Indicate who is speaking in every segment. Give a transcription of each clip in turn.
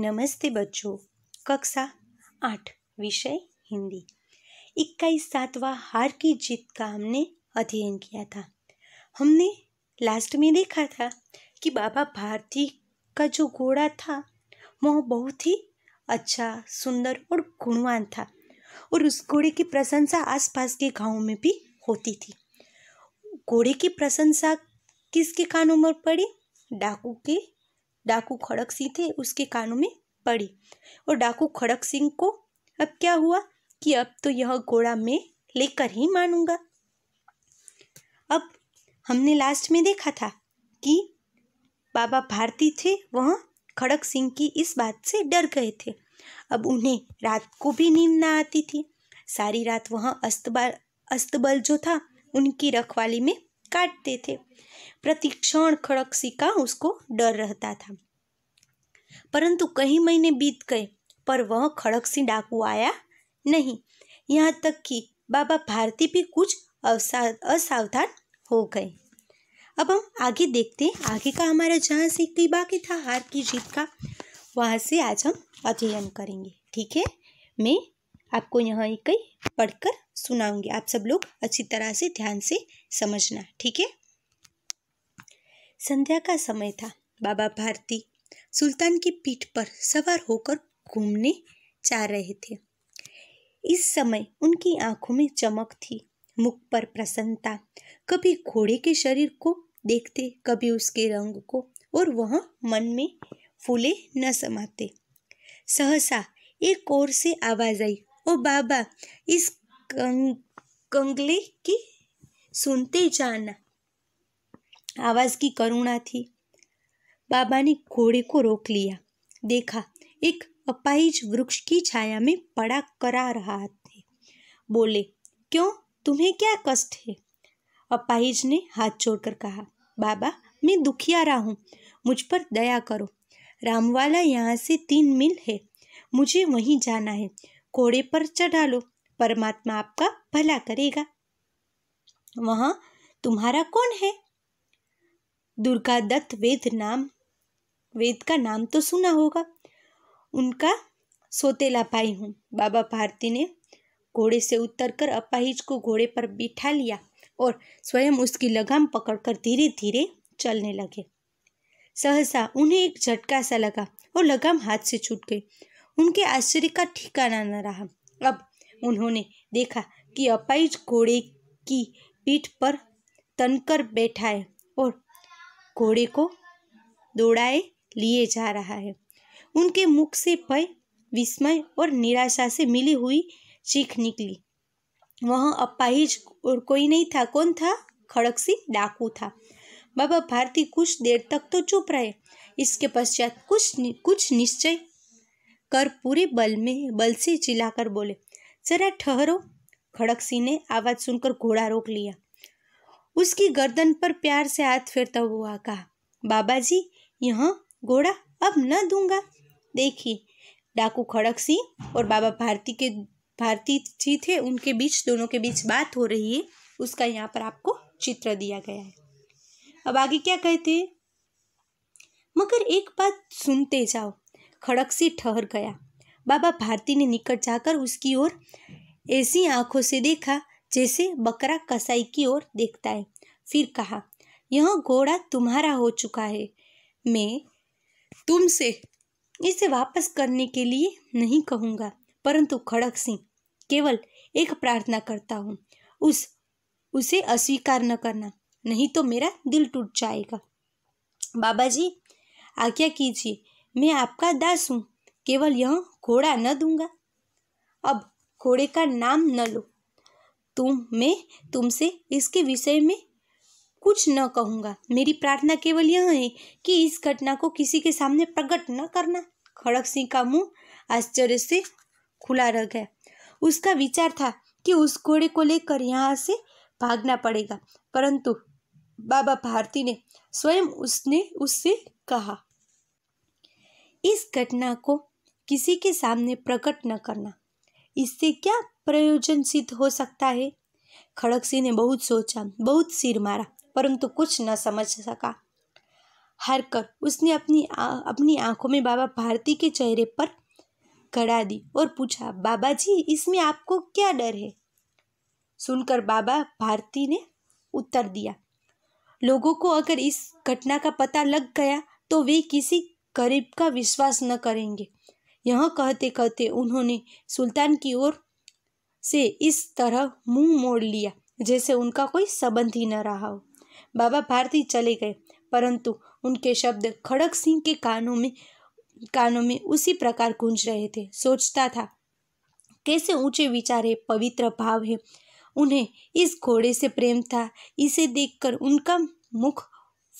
Speaker 1: नमस्ते बच्चों कक्षा आठ विषय हिंदी इक्कीस सातवा हार की जीत का हमने अध्ययन किया था हमने लास्ट में देखा था कि बाबा भारती का जो घोड़ा था वह बहुत ही अच्छा सुंदर और गुणवान था और उस घोड़े की प्रशंसा आसपास के गाँव में भी होती थी घोड़े की प्रशंसा किसके कानों में पड़ी डाकू के डाकू खड़क सिंह थे उसके कानों में पड़ी और डाकू खड़क सिंह को अब क्या हुआ कि अब तो यह घोड़ा मैं लेकर ही मानूंगा अब हमने लास्ट में देखा था कि बाबा भारती थे वह खड़क सिंह की इस बात से डर गए थे अब उन्हें रात को भी नींद ना आती थी सारी रात वह अस्तबल अस्तबल जो था उनकी रखवाली में काटते थे प्रतिक्षण खड़कसी का उसको डर रहता था परंतु कई महीने बीत गए पर वह खड़कसी डाकू आया नहीं यहाँ तक कि बाबा भारती भी कुछ असावधान हो गए अब हम आगे देखते हैं आगे का हमारा जहाँ कई बाकी था हार की जीत का वहाँ से आज हम अध्ययन करेंगे ठीक है मैं आपको यहाँ कई पढ़कर सुनाऊंगी आप सब लोग अच्छी तरह से ध्यान से समझना ठीक है संध्या का समय था बाबा भारती सुल्तान की पीठ पर सवार होकर घूमने जा रहे थे इस समय उनकी आंखों में चमक थी मुख पर प्रसन्नता कभी घोड़े के शरीर को देखते कभी उसके रंग को और वह मन में फूले न समाते सहसा एक ओर से आवाज आई ओ बाबा इस कं, कंगले की सुनते जाना आवाज की करुणा थी बाबा ने घोड़े को रोक लिया देखा एक अपाहिज वृक्ष की छाया में पड़ा करा रहा थे बोले क्यों तुम्हें क्या कष्ट है अपाहिज ने हाथ जोड़कर कहा बाबा मैं दुखिया रहा हूँ मुझ पर दया करो रामवाला यहाँ से तीन मील है मुझे वहीं जाना है घोड़े पर चढ़ा लो परमात्मा आपका भला करेगा वहां तुम्हारा कौन है दुर्गा दत्त वेद नाम वेद का नाम तो सुना होगा उनका सोतेला भाई हूँ बाबा भारती ने घोड़े से उतरकर अपाहिज को घोड़े पर बिठा लिया और स्वयं उसकी लगाम पकड़कर धीरे धीरे चलने लगे सहसा उन्हें एक झटका सा लगा और लगाम हाथ से छूट गई उनके आश्चर्य का ठिकाना न रहा अब उन्होंने देखा कि अपाइज घोड़े की पीठ पर तनकर बैठा है और घोड़े को दौड़ाए लिए जा रहा है उनके मुख से भय विस्मय और निराशा से मिली हुई चीख निकली वह अपाहिज और कोई नहीं था कौन था खड़क सिंह डाकू था बाबा भारती कुछ देर तक तो चुप रहे इसके पश्चात कुछ नि, कुछ निश्चय कर पूरे बल में बल से चिल्लाकर बोले जरा ठहरो खड़क सिंह ने आवाज़ सुनकर घोड़ा रोक लिया उसकी गर्दन पर प्यार से हाथ फेरता हुआ कहा बाबा जी यह घोड़ा अब न दूंगा देखिए डाकू खड़क सिंह और बाबा भारती के भारती जी थे उनके बीच दोनों के बीच बात हो रही है उसका यहाँ पर आपको चित्र दिया गया है अब आगे क्या कहते हैं मगर एक बात सुनते जाओ खड़क से ठहर गया बाबा भारती ने निकट जाकर उसकी ओर ऐसी आंखों से देखा जैसे बकरा कसाई की ओर देखता है फिर कहा यह घोड़ा तुम्हारा हो चुका है मैं तुमसे इसे वापस करने के लिए नहीं कहूँगा परंतु खड़क सिंह केवल एक प्रार्थना करता हूँ उस उसे अस्वीकार न करना नहीं तो मेरा दिल टूट जाएगा बाबा जी आज्ञा कीजिए मैं आपका दास हूँ केवल यह घोड़ा न दूंगा अब घोड़े का नाम न लो तुम मैं तुमसे इसके विषय में कुछ न कहूँगा मेरी प्रार्थना केवल यह है कि इस घटना को किसी के सामने प्रकट न करना खड़क सिंह का मुंह आश्चर्य से खुला रह गया उसका विचार था कि उस घोड़े को लेकर यहाँ से भागना पड़ेगा परंतु बाबा भारती ने स्वयं उसने उससे कहा इस घटना को किसी के सामने प्रकट न करना इससे क्या प्रयोजन सिद्ध हो सकता है खड़क सिंह ने बहुत सोचा बहुत सिर मारा परंतु कुछ न समझ सका हार कर उसने अपनी आ, अपनी आंखों में बाबा भारती के चेहरे पर घड़ा दी और पूछा बाबा जी इसमें आपको क्या डर है सुनकर बाबा भारती ने उत्तर दिया लोगों को अगर इस घटना का पता लग गया तो वे किसी गरीब का विश्वास न करेंगे यह कहते कहते उन्होंने सुल्तान की ओर से इस तरह मुंह मोड़ लिया जैसे उनका कोई संबंध ही न रहा हो बाबा भारती चले गए परंतु उनके शब्द खड़क सिंह के कानों में कानों में उसी प्रकार गूंज रहे थे सोचता था कैसे ऊंचे विचार है पवित्र भाव है उन्हें इस घोड़े से प्रेम था इसे देखकर उनका मुख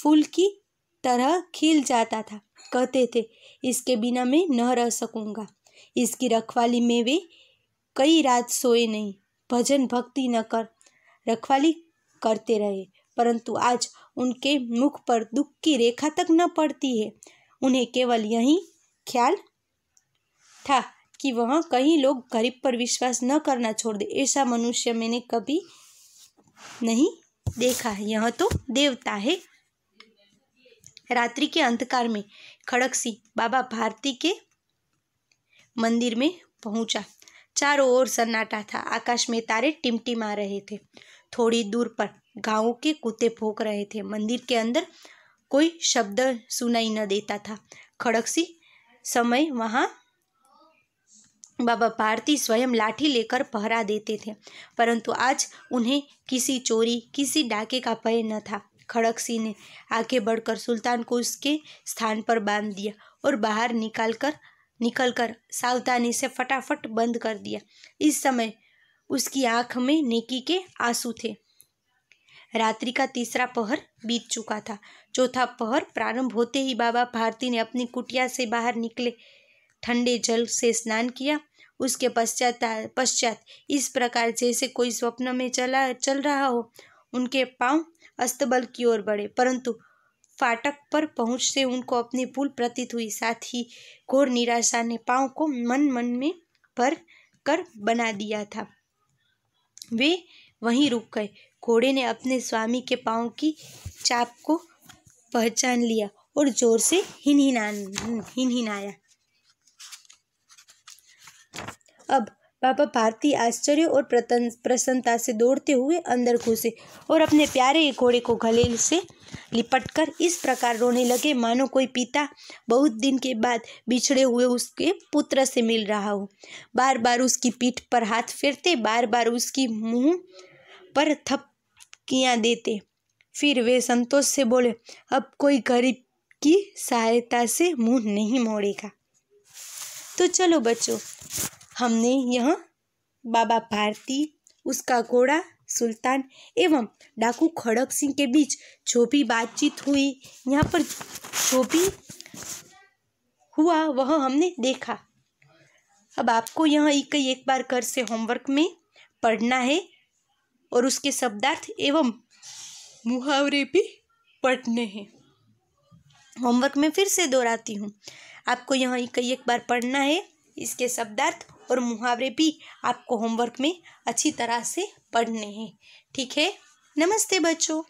Speaker 1: फूल की तरह खिल जाता था कहते थे इसके बिना मैं न रह सकूंगा इसकी रखवाली में वे कई रात सोए नहीं भजन भक्ति न कर रखवाली करते रहे परंतु आज उनके मुख पर दुख की रेखा तक न पड़ती है उन्हें केवल यही ख्याल था कि वह कहीं लोग गरीब पर विश्वास न करना छोड़ दे ऐसा मनुष्य मैंने कभी नहीं देखा यह तो देवता है रात्रि के अंधकार में खड़क सी बाबा भारती के मंदिर में पहुंचा चारों ओर सन्नाटा था आकाश में तारे टिमटिमा रहे थे थोड़ी दूर पर गाँव के कुत्ते भोंक रहे थे मंदिर के अंदर कोई शब्द सुनाई न देता था खड़क सी समय वहाँ बाबा भारती स्वयं लाठी लेकर पहरा देते थे परंतु आज उन्हें किसी चोरी किसी डाके का भय न था खड़क सिंह ने आगे बढ़कर सुल्तान को उसके स्थान पर बांध दिया और बाहर निकाल कर निकल कर सावधानी से फटाफट बंद कर दिया इस समय उसकी आंख में नेकी के आंसू थे रात्रि का तीसरा पहर बीत चुका था चौथा पहर प्रारंभ होते ही बाबा भारती ने अपनी कुटिया से बाहर निकले ठंडे जल से स्नान किया उसके पश्चात पश्चात इस प्रकार जैसे कोई स्वप्न में चला चल रहा हो उनके पांव अस्तबल की ओर बढ़े परंतु फाटक पर पहुंचते उनको अपनी भूल प्रतीत हुई साथ ही घोर निराशा ने पाँव को मन मन में भर कर बना दिया था वे वहीं रुक गए घोड़े ने अपने स्वामी के पाँव की चाप को पहचान लिया और जोर से हिन हिनहिनाया अब बाबा भारती आश्चर्य और प्रसन्नता से दौड़ते हुए अंदर घुसे और अपने प्यारे घोड़े को गले से लिपटकर इस प्रकार रोने लगे मानो कोई पिता बहुत दिन के बाद बिछड़े हुए उसके पुत्र से मिल रहा हो बार बार उसकी पीठ पर हाथ फेरते बार बार उसकी मुंह पर थपकिया देते फिर वे संतोष से बोले अब कोई गरीब की सहायता से मुंह नहीं मोड़ेगा तो चलो बच्चों हमने यह बाबा भारती उसका घोड़ा सुल्तान एवं डाकू खड़क सिंह के बीच जो भी बातचीत हुई यहाँ पर जो भी हुआ वह हमने देखा अब आपको यह इकई एक बार घर से होमवर्क में पढ़ना है और उसके शब्दार्थ एवं मुहावरे भी पढ़ने हैं होमवर्क में फिर से दोहराती हूँ आपको यह इकई एक बार पढ़ना है इसके शब्दार्थ और मुहावरे भी आपको होमवर्क में अच्छी तरह से पढ़ने हैं ठीक है नमस्ते बच्चों